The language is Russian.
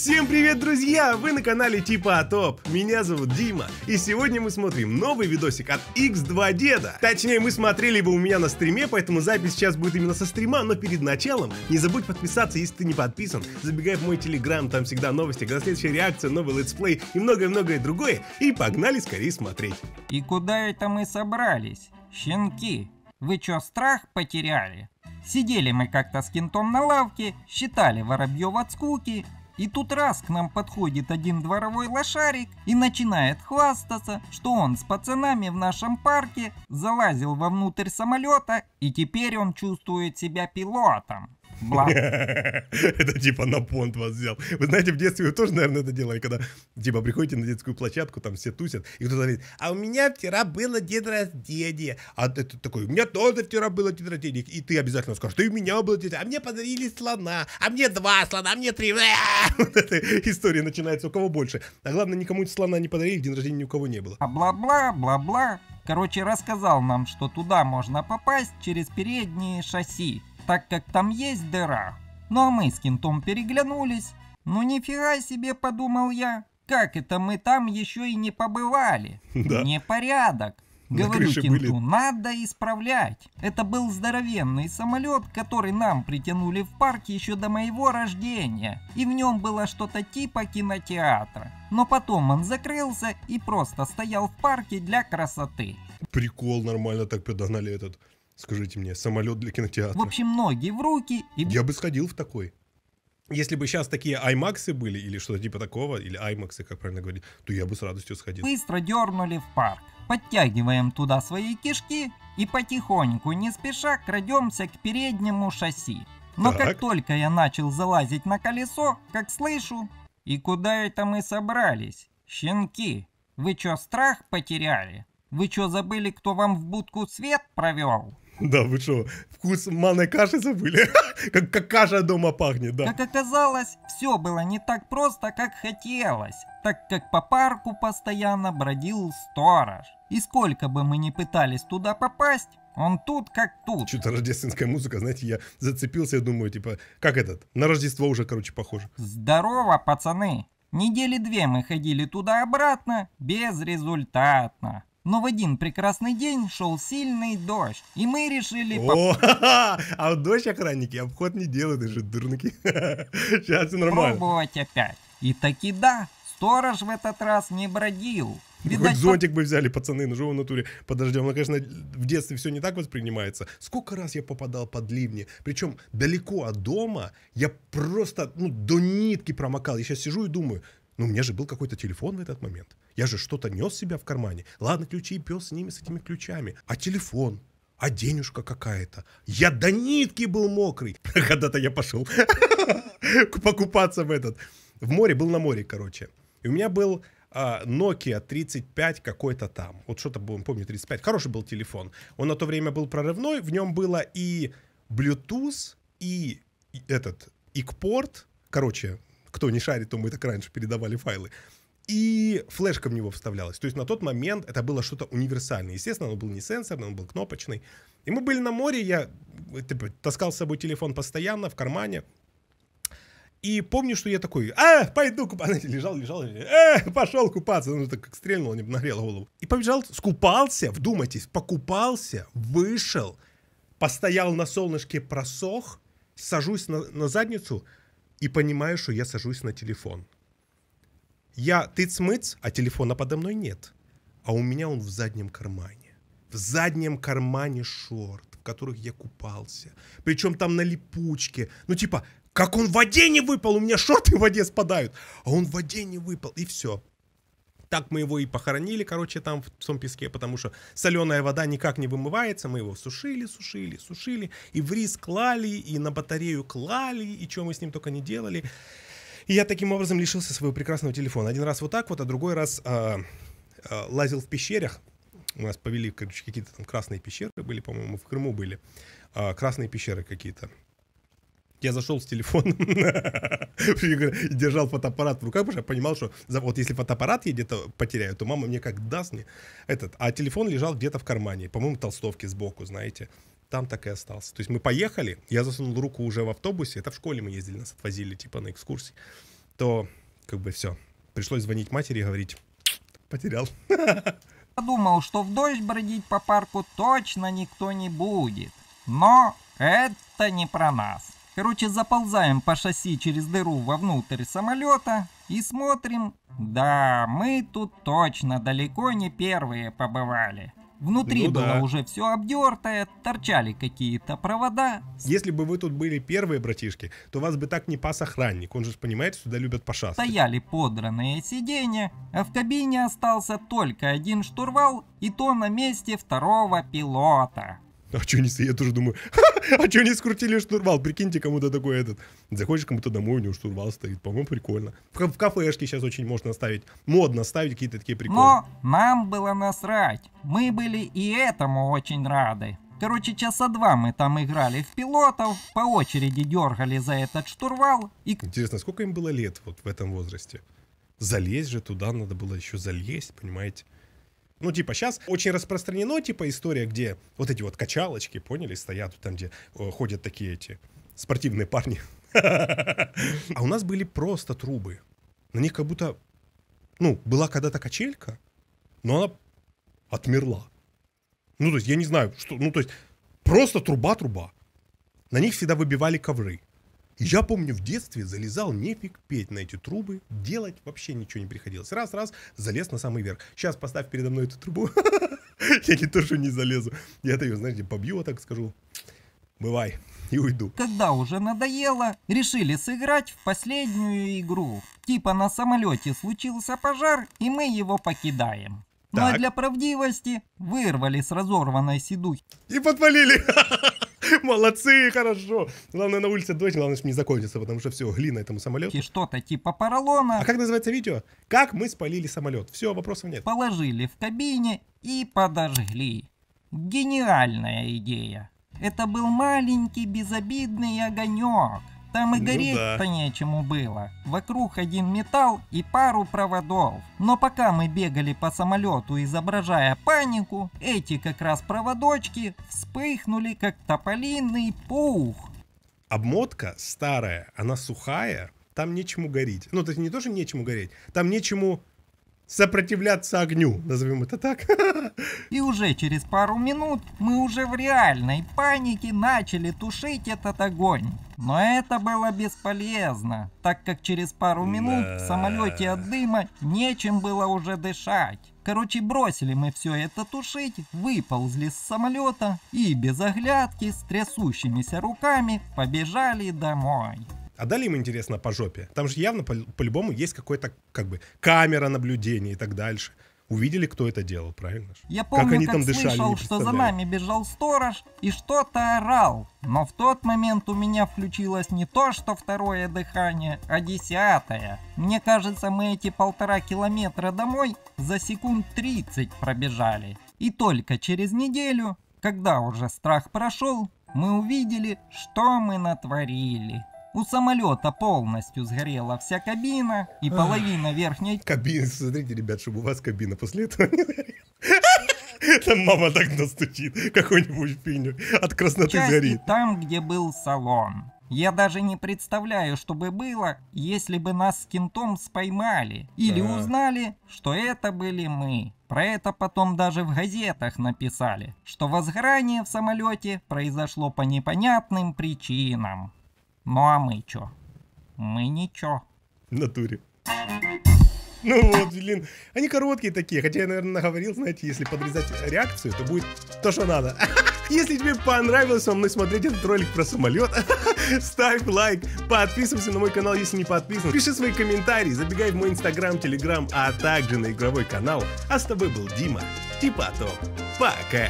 Всем привет, друзья! Вы на канале Типа а Топ. Меня зовут Дима. И сегодня мы смотрим новый видосик от X2 Деда. Точнее, мы смотрели его у меня на стриме, поэтому запись сейчас будет именно со стрима, но перед началом не забудь подписаться, если ты не подписан. Забегай в мой телеграм, там всегда новости, когда следующая реакция, новый летсплей и многое-многое другое. И погнали скорее смотреть. И куда это мы собрались? Щенки, вы чё, страх потеряли? Сидели мы как-то с кентом на лавке, считали воробьёв от скуки, и тут раз к нам подходит один дворовой лошарик и начинает хвастаться, что он с пацанами в нашем парке залазил вовнутрь самолета и теперь он чувствует себя пилотом. Это типа на понт вас взял. Вы знаете, в детстве вы тоже, наверное, это делали, когда типа приходите на детскую площадку, там все тусят, и кто-то говорит, а у меня вчера было день рождения. А ты такой, у меня тоже вчера было день рождения. И ты обязательно скажешь, ты у меня было день а мне подарили слона, а мне два слона, а мне три. Вот эта история начинается, у кого больше. А главное, никому слона не подарили, день рождения ни у кого не было. А бла-бла, бла-бла. Короче, рассказал нам, что туда можно попасть через передние шасси так как там есть дыра. Ну а мы с Кентом переглянулись. Ну нифига себе, подумал я. Как это мы там еще и не побывали? Да. Непорядок. Говорю Кенту, были. надо исправлять. Это был здоровенный самолет, который нам притянули в парке еще до моего рождения. И в нем было что-то типа кинотеатра. Но потом он закрылся и просто стоял в парке для красоты. Прикол, нормально так подогнали этот Скажите мне, самолет для кинотеатра. В общем, ноги в руки. И... Я бы сходил в такой. Если бы сейчас такие аймаксы были, или что-то типа такого, или аймаксы, как правильно говорить, то я бы с радостью сходил. Быстро дернули в парк. Подтягиваем туда свои кишки и потихоньку, не спеша, крадемся к переднему шасси. Но так. как только я начал залазить на колесо, как слышу, и куда это мы собрались? Щенки, вы чё, страх потеряли? Вы чё, забыли, кто вам в будку свет провел? Да, вы что, вкус манной каши забыли? как, как каша дома пахнет, да. Как оказалось, все было не так просто, как хотелось, так как по парку постоянно бродил сторож. И сколько бы мы ни пытались туда попасть, он тут как тут. Что-то рождественская музыка, знаете, я зацепился, я думаю, типа, как этот, на Рождество уже, короче, похоже. Здорово, пацаны. Недели две мы ходили туда-обратно, безрезультатно. Но в один прекрасный день шел сильный дождь, и мы решили... О, а в дождь охранники обход не делают, даже дурники. Сейчас все нормально. Пробовать опять. И таки да, сторож в этот раз не бродил. Видать, Хоть зонтик бы взяли, пацаны, ну живо в натуре подождем. Ну, конечно, в детстве все не так воспринимается. Сколько раз я попадал под ливни, причем далеко от дома, я просто ну, до нитки промокал. Я сейчас сижу и думаю, ну у меня же был какой-то телефон в этот момент. Я же что-то нес себя в кармане. Ладно, ключи и пес с ними, с этими ключами. А телефон? А денежка какая-то? Я до нитки был мокрый. Когда-то я пошел покупаться в этот. В море, был на море, короче. И у меня был а, Nokia 35 какой-то там. Вот что-то, помню, 35. Хороший был телефон. Он на то время был прорывной. В нем было и Bluetooth, и этот, икпорт. Короче, кто не шарит, то мы так раньше передавали файлы. И флешка в него вставлялась. То есть на тот момент это было что-то универсальное. Естественно, он был не сенсорный, он был кнопочный. И мы были на море, я э, типа, таскал с собой телефон постоянно в кармане. И помню, что я такой, а, пойду купаться. Лежал, лежал, э, пошел купаться. Ну, так как стрельнул, не нагрел голову. И побежал, скупался, вдумайтесь, покупался, вышел, постоял на солнышке, просох, сажусь на, на задницу, и понимаю, что я сажусь на телефон. Я тыц-мыц, а телефона подо мной нет. А у меня он в заднем кармане. В заднем кармане шорт, в которых я купался. Причем там на липучке. Ну типа, как он в воде не выпал, у меня шорты в воде спадают. А он в воде не выпал, и все так мы его и похоронили, короче, там в том песке, потому что соленая вода никак не вымывается, мы его сушили, сушили, сушили, и в рис клали, и на батарею клали, и чего мы с ним только не делали. И я таким образом лишился своего прекрасного телефона. Один раз вот так вот, а другой раз э, э, лазил в пещерах. У нас повели, короче, какие-то там красные пещеры были, по-моему, в Крыму были. Э, красные пещеры какие-то. Я зашел с телефоном держал фотоаппарат в руках, потому что я понимал, что за, вот если фотоаппарат я где-то потеряю, то мама мне как даст мне этот. А телефон лежал где-то в кармане, по-моему, толстовки сбоку, знаете. Там так и остался. То есть мы поехали, я засунул руку уже в автобусе, это в школе мы ездили, нас отвозили типа на экскурсии, то как бы все. Пришлось звонить матери и говорить, потерял. Подумал, что в дождь бродить по парку точно никто не будет. Но это не про нас. Короче, заползаем по шасси через дыру вовнутрь самолета и смотрим. Да, мы тут точно далеко не первые побывали. Внутри ну, было да. уже все обдертое, торчали какие-то провода. Если бы вы тут были первые, братишки, то вас бы так не пас охранник. Он же, понимает, сюда любят пошастать. Стояли подранные сиденья, а в кабине остался только один штурвал, и то на месте второго пилота. А что не... Я тоже думаю, а что не скрутили штурвал? Прикиньте, кому-то такой этот. Заходишь кому-то домой, у него штурвал стоит. По-моему, прикольно. В, в кафешке сейчас очень можно ставить. Модно ставить какие-то такие приколы. Но нам было насрать. Мы были и этому очень рады. Короче, часа два мы там играли в пилотов, по очереди дергали за этот штурвал. И... Интересно, сколько им было лет вот в этом возрасте? Залезть же туда надо было еще залезть, понимаете? Ну, типа, сейчас очень распространено, типа, история, где вот эти вот качалочки, поняли, стоят там, где о, э, ходят такие эти спортивные парни. А у нас были просто трубы. На них как будто, ну, была когда-то качелька, но она отмерла. Ну, то есть, я не знаю, что, ну, то есть, просто труба-труба. На них всегда выбивали ковры. Я помню, в детстве залезал нефиг петь на эти трубы, делать вообще ничего не приходилось. Раз-раз, залез на самый верх. Сейчас поставь передо мной эту трубу. Я не то, что не залезу. я это ее, знаете, побью, так скажу. Бывай. И уйду. Когда уже надоело, решили сыграть в последнюю игру. Типа на самолете случился пожар, и мы его покидаем. Так. Ну а для правдивости вырвали с разорванной седухи. И подпалили. Молодцы, хорошо. Главное, на улице дождь, главное, чтобы не закончится, потому что все, глина этому самолету. И что-то типа поролона. А как называется видео? Как мы спалили самолет? Все, вопросов нет. Положили в кабине и подожгли. Гениальная идея. Это был маленький безобидный огонек, там и ну гореть-то да. нечему было. Вокруг один металл и пару проводов. Но пока мы бегали по самолету, изображая панику, эти как раз проводочки вспыхнули, как тополиный пух. Обмотка старая, она сухая, там нечему гореть. Ну, то есть не тоже нечему гореть, там нечему сопротивляться огню, назовем это так. И уже через пару минут мы уже в реальной панике начали тушить этот огонь. Но это было бесполезно, так как через пару минут в самолете от дыма нечем было уже дышать. Короче, бросили мы все это тушить, выползли с самолета и без оглядки с трясущимися руками побежали домой. А дали им, интересно, по жопе? Там же явно по- по-любому есть какой-то, как бы, камера наблюдения и так дальше увидели, кто это делал, правильно? Я помню, как, они как там дышали, слышал, что за нами бежал сторож и что-то орал. Но в тот момент у меня включилось не то, что второе дыхание, а десятое. Мне кажется, мы эти полтора километра домой за секунд 30 пробежали. И только через неделю, когда уже страх прошел, мы увидели, что мы натворили. У самолета полностью сгорела вся кабина и половина верхней... Кабина, смотрите, ребят, чтобы у вас кабина после этого не сгорела. Там мама так настучит, какой-нибудь пиню От красноты Части горит. Там, где был салон. Я даже не представляю, что бы было, если бы нас с кентом споймали. Или да. узнали, что это были мы. Про это потом даже в газетах написали, что возгорание в самолете произошло по непонятным причинам. Ну а мы чё? Мы ничего. В натуре. Ну вот, блин, они короткие такие, хотя я, наверное, наговорил, знаете, если подрезать реакцию, то будет то, что надо. Если тебе понравилось со мной смотреть этот ролик про самолет, ставь лайк, подписывайся на мой канал, если не подписан, пиши свои комментарии, забегай в мой инстаграм, телеграм, а также на игровой канал. А с тобой был Дима, типа то. Пока!